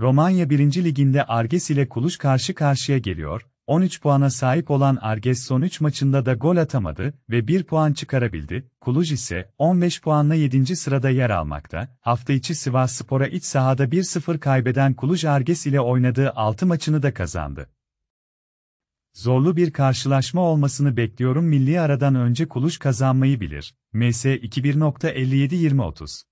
Romanya 1. Liginde Arges ile Kuluş karşı karşıya geliyor, 13 puana sahip olan Arges son 3 maçında da gol atamadı ve 1 puan çıkarabildi, Kuluj ise 15 puanla 7. sırada yer almakta, hafta içi Sivas Spor'a iç sahada 1-0 kaybeden Kuluj Arges ile oynadığı 6 maçını da kazandı. Zorlu bir karşılaşma olmasını bekliyorum milli aradan önce Kuluş kazanmayı bilir, MS 21.57-2030